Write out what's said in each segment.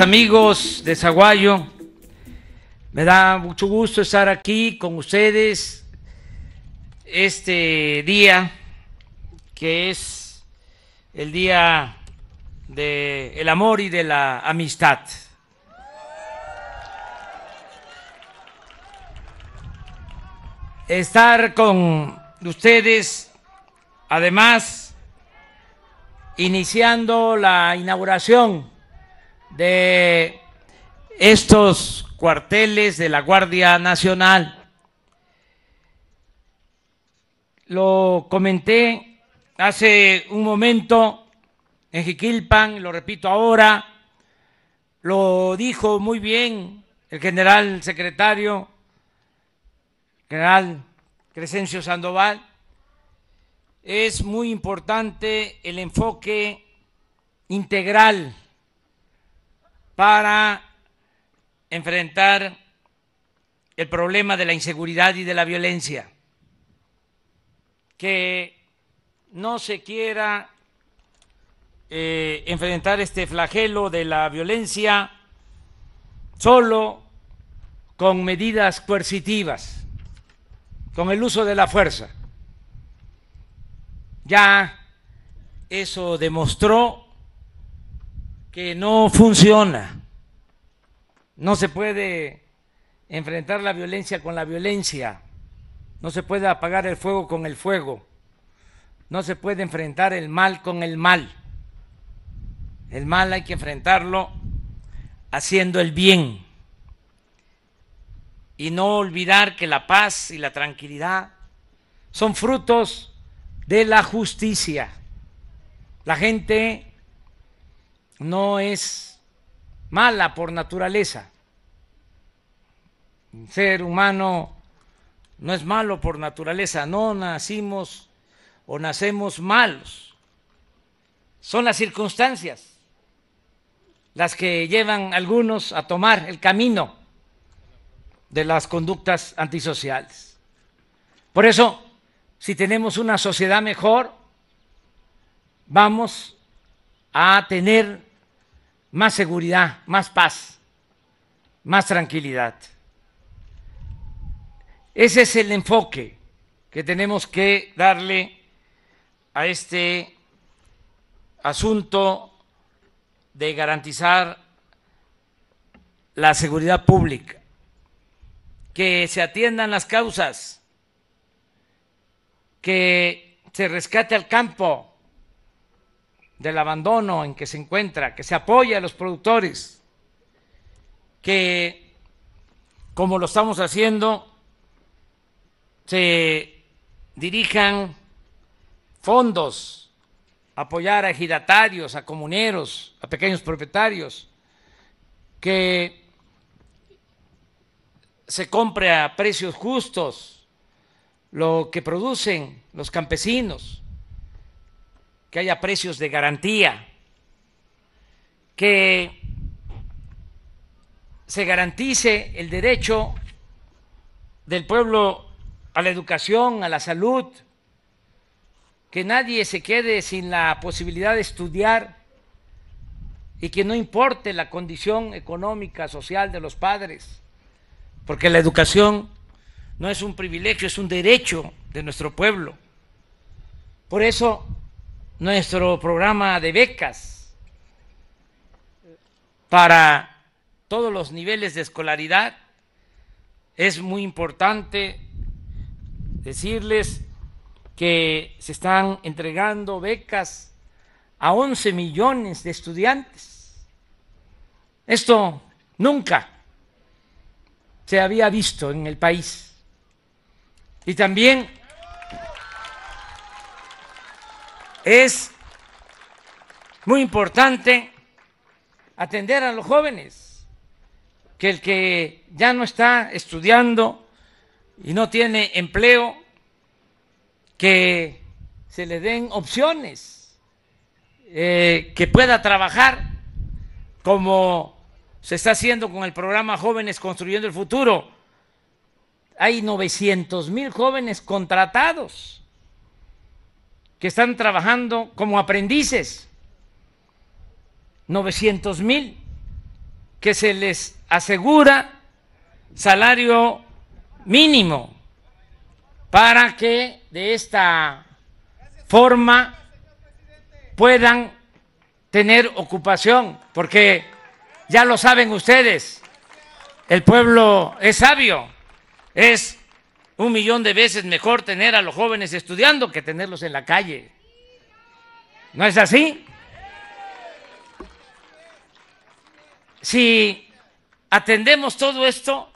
amigos de Zaguayo, me da mucho gusto estar aquí con ustedes este día que es el día de el amor y de la amistad. Estar con ustedes, además, iniciando la inauguración de estos cuarteles de la Guardia Nacional. Lo comenté hace un momento en Jiquilpan, lo repito ahora, lo dijo muy bien el general secretario, general Crescencio Sandoval, es muy importante el enfoque integral para enfrentar el problema de la inseguridad y de la violencia. Que no se quiera eh, enfrentar este flagelo de la violencia solo con medidas coercitivas, con el uso de la fuerza. Ya eso demostró que no funciona. No se puede enfrentar la violencia con la violencia. No se puede apagar el fuego con el fuego. No se puede enfrentar el mal con el mal. El mal hay que enfrentarlo haciendo el bien. Y no olvidar que la paz y la tranquilidad son frutos de la justicia. La gente no es mala por naturaleza. Un ser humano no es malo por naturaleza, no nacimos o nacemos malos. Son las circunstancias las que llevan a algunos a tomar el camino de las conductas antisociales. Por eso, si tenemos una sociedad mejor, vamos a tener más seguridad, más paz, más tranquilidad. Ese es el enfoque que tenemos que darle a este asunto de garantizar la seguridad pública, que se atiendan las causas, que se rescate al campo del abandono en que se encuentra, que se apoya a los productores, que como lo estamos haciendo, se dirijan fondos, a apoyar a giratarios, a comuneros, a pequeños propietarios, que se compre a precios justos lo que producen los campesinos que haya precios de garantía, que se garantice el derecho del pueblo a la educación, a la salud, que nadie se quede sin la posibilidad de estudiar y que no importe la condición económica, social de los padres, porque la educación no es un privilegio, es un derecho de nuestro pueblo. Por eso nuestro programa de becas para todos los niveles de escolaridad. Es muy importante decirles que se están entregando becas a 11 millones de estudiantes. Esto nunca se había visto en el país. Y también Es muy importante atender a los jóvenes, que el que ya no está estudiando y no tiene empleo, que se le den opciones, eh, que pueda trabajar como se está haciendo con el programa Jóvenes Construyendo el Futuro. Hay 900 mil jóvenes contratados que están trabajando como aprendices, 900 mil que se les asegura salario mínimo para que de esta forma puedan tener ocupación, porque ya lo saben ustedes, el pueblo es sabio, es un millón de veces mejor tener a los jóvenes estudiando que tenerlos en la calle. ¿No es así? Si atendemos todo esto,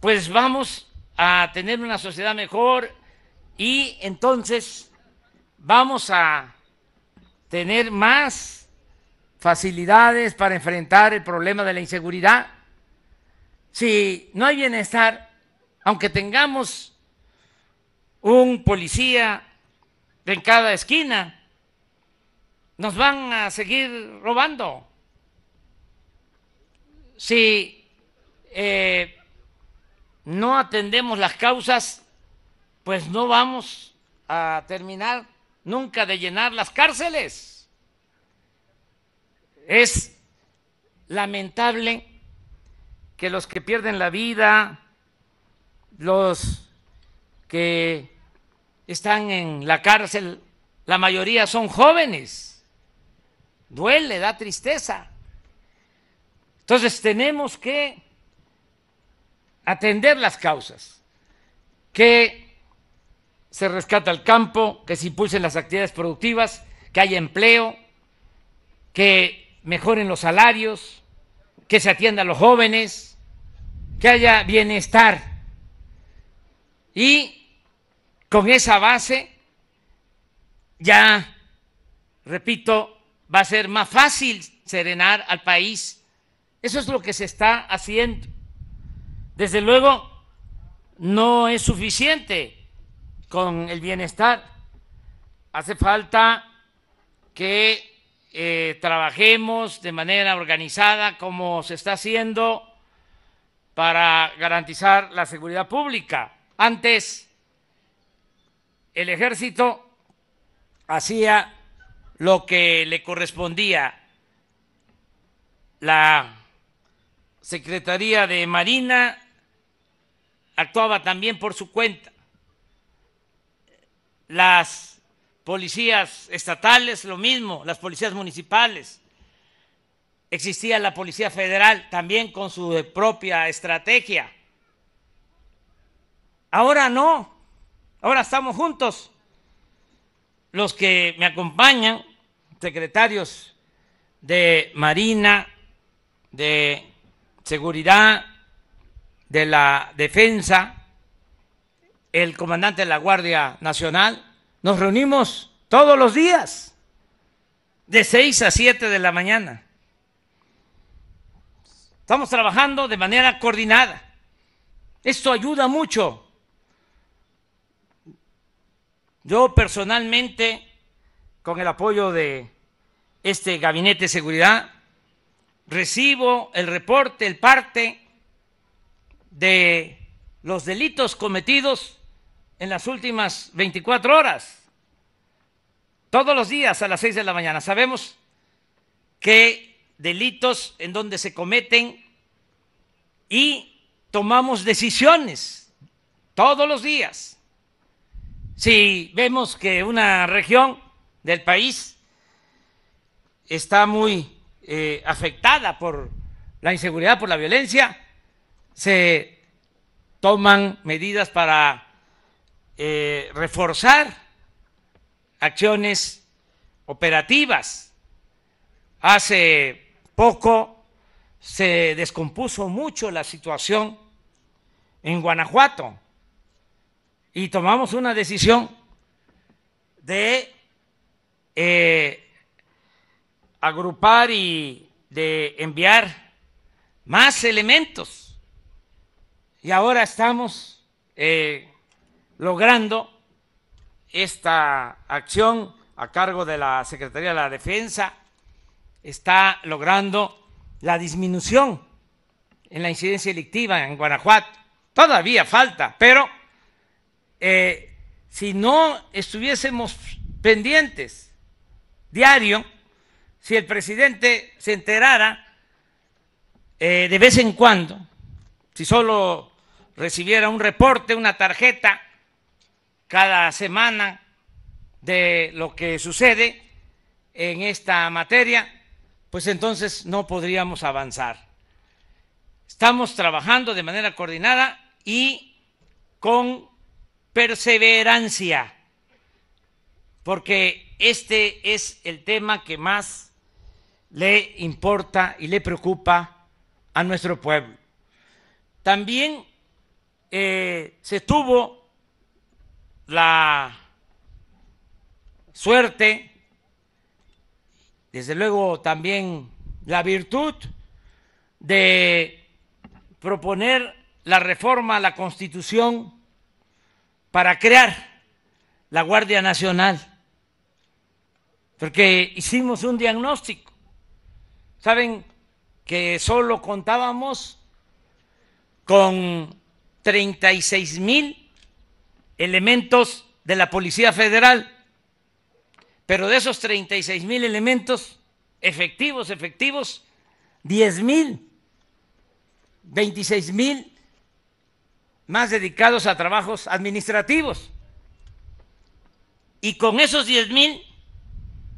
pues vamos a tener una sociedad mejor y entonces vamos a tener más facilidades para enfrentar el problema de la inseguridad. Si no hay bienestar, aunque tengamos un policía en cada esquina, nos van a seguir robando. Si eh, no atendemos las causas, pues no vamos a terminar nunca de llenar las cárceles. Es lamentable que los que pierden la vida, los que están en la cárcel, la mayoría son jóvenes. Duele, da tristeza. Entonces tenemos que atender las causas, que se rescata el campo, que se impulsen las actividades productivas, que haya empleo, que mejoren los salarios, que se atienda a los jóvenes, que haya bienestar y con esa base ya, repito, va a ser más fácil serenar al país. Eso es lo que se está haciendo. Desde luego, no es suficiente con el bienestar. Hace falta que eh, trabajemos de manera organizada como se está haciendo para garantizar la seguridad pública. Antes, el ejército hacía lo que le correspondía. La Secretaría de Marina actuaba también por su cuenta. Las policías estatales, lo mismo, las policías municipales. Existía la Policía Federal también con su propia estrategia. Ahora no, ahora estamos juntos. Los que me acompañan, secretarios de Marina, de Seguridad, de la Defensa, el comandante de la Guardia Nacional, nos reunimos todos los días, de 6 a 7 de la mañana. Estamos trabajando de manera coordinada. Esto ayuda mucho yo personalmente, con el apoyo de este gabinete de seguridad, recibo el reporte, el parte de los delitos cometidos en las últimas 24 horas, todos los días a las 6 de la mañana. Sabemos que delitos en donde se cometen y tomamos decisiones todos los días si vemos que una región del país está muy eh, afectada por la inseguridad, por la violencia, se toman medidas para eh, reforzar acciones operativas. Hace poco se descompuso mucho la situación en Guanajuato y tomamos una decisión de eh, agrupar y de enviar más elementos. Y ahora estamos eh, logrando esta acción a cargo de la Secretaría de la Defensa, está logrando la disminución en la incidencia delictiva en Guanajuato. Todavía falta, pero eh, si no estuviésemos pendientes diario, si el presidente se enterara eh, de vez en cuando, si solo recibiera un reporte, una tarjeta cada semana de lo que sucede en esta materia, pues entonces no podríamos avanzar. Estamos trabajando de manera coordinada y con perseverancia, porque este es el tema que más le importa y le preocupa a nuestro pueblo. También eh, se tuvo la suerte, desde luego también la virtud de proponer la reforma a la constitución para crear la Guardia Nacional, porque hicimos un diagnóstico. ¿Saben que solo contábamos con 36 mil elementos de la Policía Federal? Pero de esos 36 mil elementos efectivos, efectivos, 10 mil, 26 mil más dedicados a trabajos administrativos. Y con esos 10 mil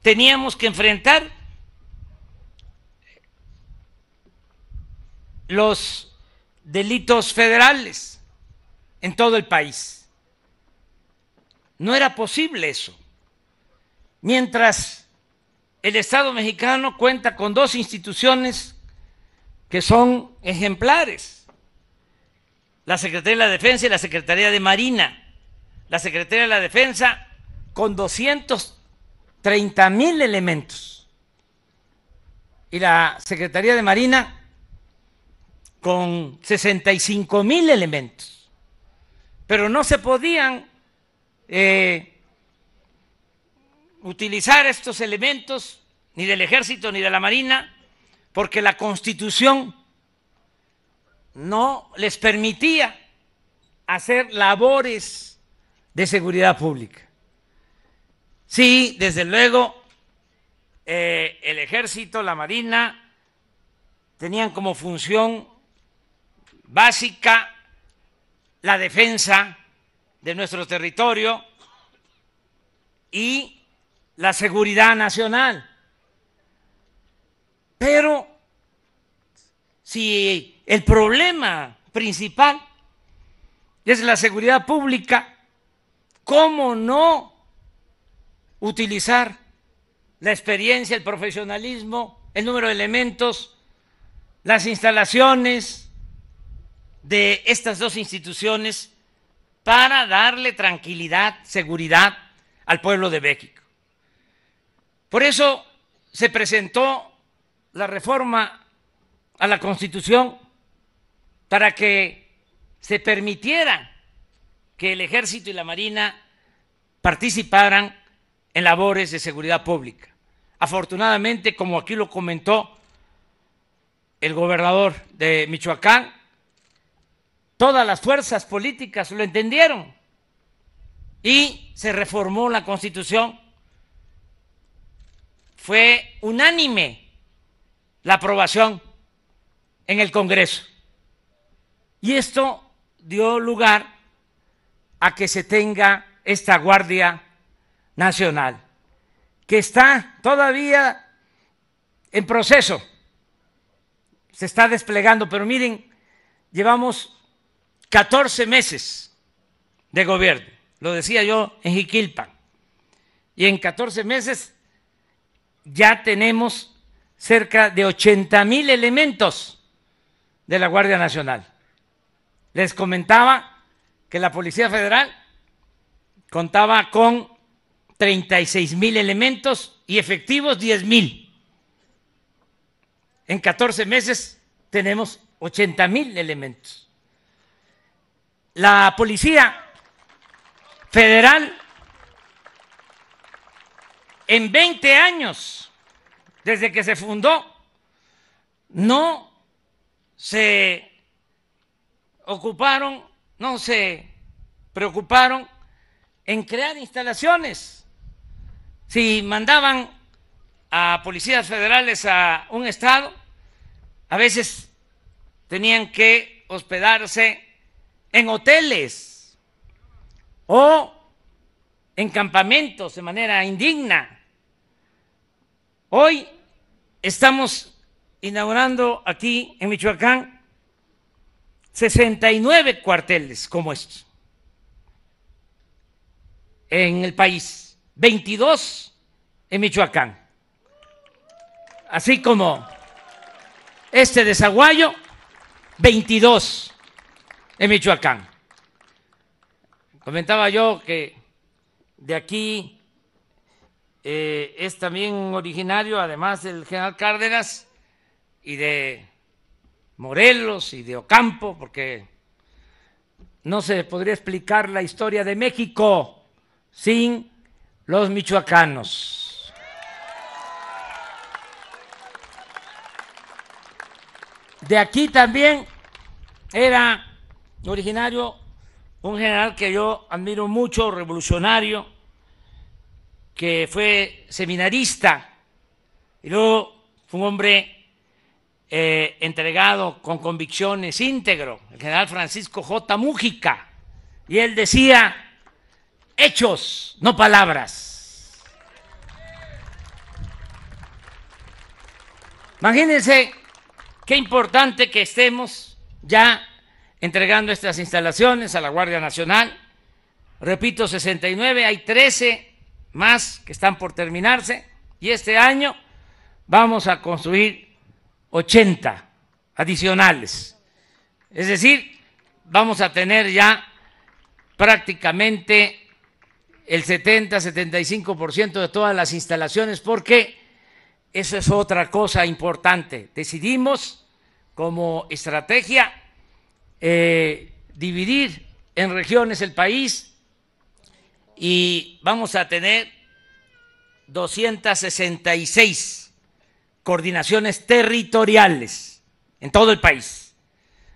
teníamos que enfrentar los delitos federales en todo el país. No era posible eso. Mientras el Estado mexicano cuenta con dos instituciones que son ejemplares la Secretaría de la Defensa y la Secretaría de Marina. La Secretaría de la Defensa con 230 mil elementos y la Secretaría de Marina con 65 mil elementos. Pero no se podían eh, utilizar estos elementos ni del ejército ni de la Marina porque la constitución no les permitía hacer labores de seguridad pública. Sí, desde luego, eh, el ejército, la marina, tenían como función básica la defensa de nuestro territorio y la seguridad nacional. Pero si el problema principal es la seguridad pública. ¿Cómo no utilizar la experiencia, el profesionalismo, el número de elementos, las instalaciones de estas dos instituciones para darle tranquilidad, seguridad al pueblo de México? Por eso se presentó la reforma a la Constitución para que se permitiera que el ejército y la marina participaran en labores de seguridad pública. Afortunadamente, como aquí lo comentó el gobernador de Michoacán, todas las fuerzas políticas lo entendieron y se reformó la constitución. Fue unánime la aprobación en el Congreso. Y esto dio lugar a que se tenga esta Guardia Nacional, que está todavía en proceso, se está desplegando, pero miren, llevamos 14 meses de gobierno, lo decía yo en Jiquilpa, y en 14 meses ya tenemos cerca de 80 mil elementos de la Guardia Nacional. Les comentaba que la Policía Federal contaba con 36 mil elementos y efectivos 10 mil. En 14 meses tenemos 80 mil elementos. La Policía Federal en 20 años, desde que se fundó, no se ocuparon, no se preocuparon en crear instalaciones. Si mandaban a policías federales a un estado, a veces tenían que hospedarse en hoteles o en campamentos de manera indigna. Hoy estamos inaugurando aquí en Michoacán 69 cuarteles como estos en el país, 22 en Michoacán. Así como este de Zaguayo, 22 en Michoacán. Comentaba yo que de aquí eh, es también originario, además del general Cárdenas y de Morelos y de Ocampo, porque no se podría explicar la historia de México sin los michoacanos. De aquí también era originario un general que yo admiro mucho, revolucionario, que fue seminarista y luego fue un hombre eh, entregado con convicciones, íntegro, el general Francisco J. Mújica. Y él decía, hechos, no palabras. Imagínense qué importante que estemos ya entregando estas instalaciones a la Guardia Nacional. Repito, 69, hay 13 más que están por terminarse y este año vamos a construir 80 adicionales. Es decir, vamos a tener ya prácticamente el 70-75% de todas las instalaciones porque eso es otra cosa importante. Decidimos como estrategia eh, dividir en regiones el país y vamos a tener 266 coordinaciones territoriales en todo el país,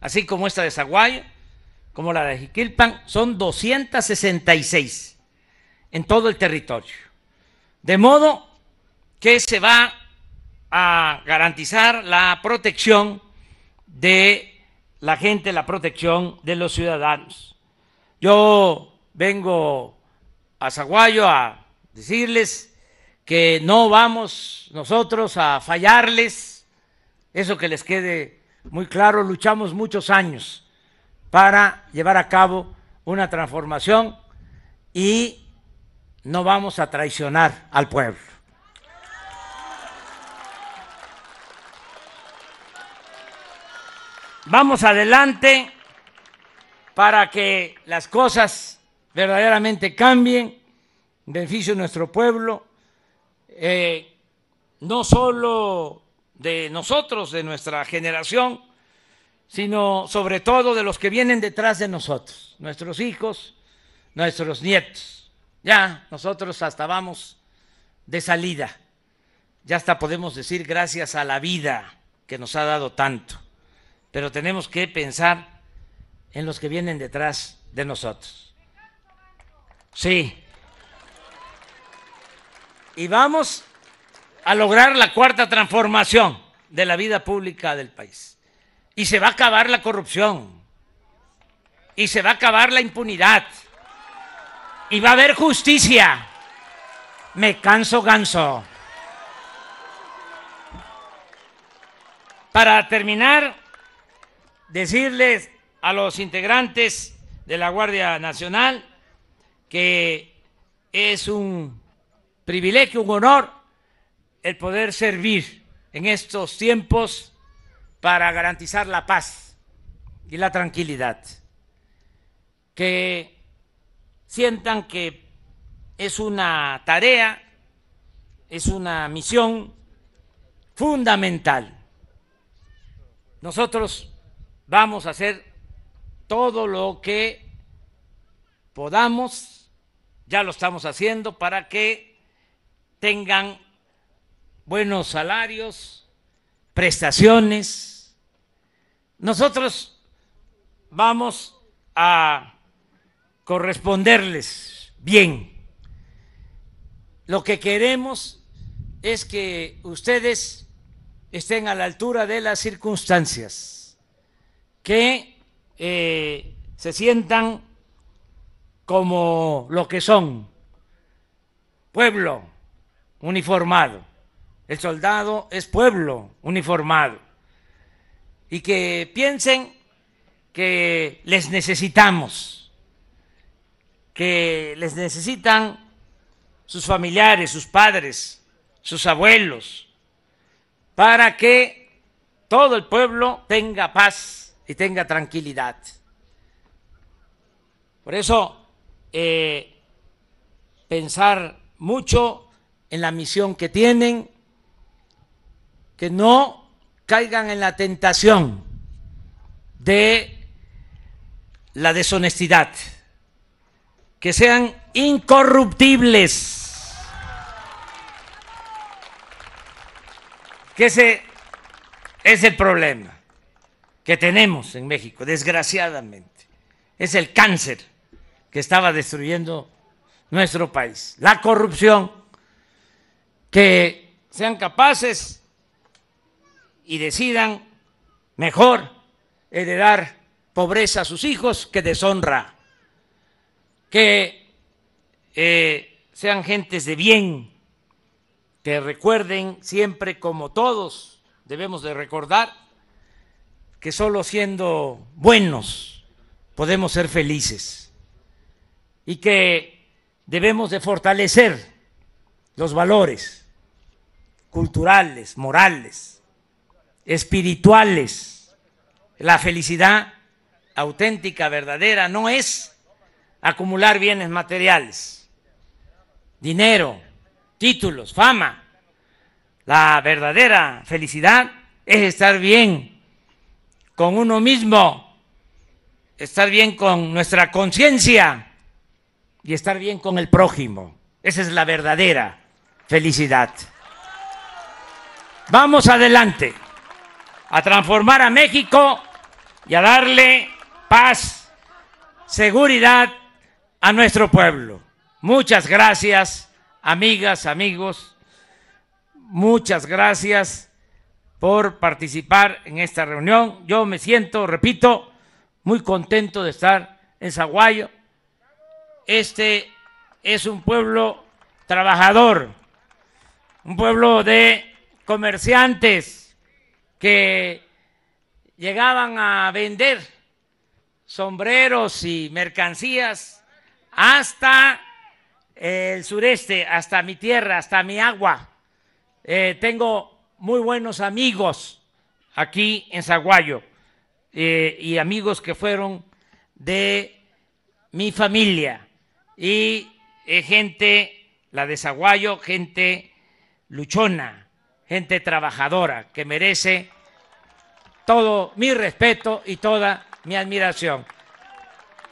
así como esta de Zaguay, como la de Jiquilpan, son 266 en todo el territorio. De modo que se va a garantizar la protección de la gente, la protección de los ciudadanos. Yo vengo a Zaguayo a decirles que no vamos nosotros a fallarles, eso que les quede muy claro, luchamos muchos años para llevar a cabo una transformación y no vamos a traicionar al pueblo. Vamos adelante para que las cosas verdaderamente cambien, beneficio de nuestro pueblo eh, no solo de nosotros, de nuestra generación, sino sobre todo de los que vienen detrás de nosotros, nuestros hijos, nuestros nietos. Ya, nosotros hasta vamos de salida. Ya hasta podemos decir gracias a la vida que nos ha dado tanto. Pero tenemos que pensar en los que vienen detrás de nosotros. Sí y vamos a lograr la cuarta transformación de la vida pública del país. Y se va a acabar la corrupción. Y se va a acabar la impunidad. Y va a haber justicia. Me canso ganso. Para terminar, decirles a los integrantes de la Guardia Nacional que es un privilegio, un honor el poder servir en estos tiempos para garantizar la paz y la tranquilidad. Que sientan que es una tarea, es una misión fundamental. Nosotros vamos a hacer todo lo que podamos, ya lo estamos haciendo, para que tengan buenos salarios, prestaciones. Nosotros vamos a corresponderles bien. Lo que queremos es que ustedes estén a la altura de las circunstancias, que eh, se sientan como lo que son, pueblo uniformado. El soldado es pueblo uniformado. Y que piensen que les necesitamos, que les necesitan sus familiares, sus padres, sus abuelos, para que todo el pueblo tenga paz y tenga tranquilidad. Por eso, eh, pensar mucho en la misión que tienen, que no caigan en la tentación de la deshonestidad, que sean incorruptibles, que ese es el problema que tenemos en México, desgraciadamente. Es el cáncer que estaba destruyendo nuestro país, la corrupción que sean capaces y decidan mejor heredar pobreza a sus hijos que deshonra, que eh, sean gentes de bien, que recuerden siempre como todos debemos de recordar que solo siendo buenos podemos ser felices y que debemos de fortalecer los valores culturales, morales, espirituales. La felicidad auténtica, verdadera, no es acumular bienes materiales, dinero, títulos, fama. La verdadera felicidad es estar bien con uno mismo, estar bien con nuestra conciencia y estar bien con el prójimo. Esa es la verdadera felicidad. Vamos adelante a transformar a México y a darle paz, seguridad a nuestro pueblo. Muchas gracias, amigas, amigos. Muchas gracias por participar en esta reunión. Yo me siento, repito, muy contento de estar en Zaguayo. Este es un pueblo trabajador, un pueblo de comerciantes que llegaban a vender sombreros y mercancías hasta el sureste, hasta mi tierra, hasta mi agua. Eh, tengo muy buenos amigos aquí en Zaguayo eh, y amigos que fueron de mi familia y eh, gente, la de Saguayo, gente luchona, gente trabajadora que merece todo mi respeto y toda mi admiración.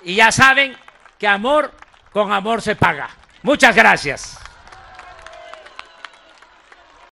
Y ya saben que amor con amor se paga. Muchas gracias.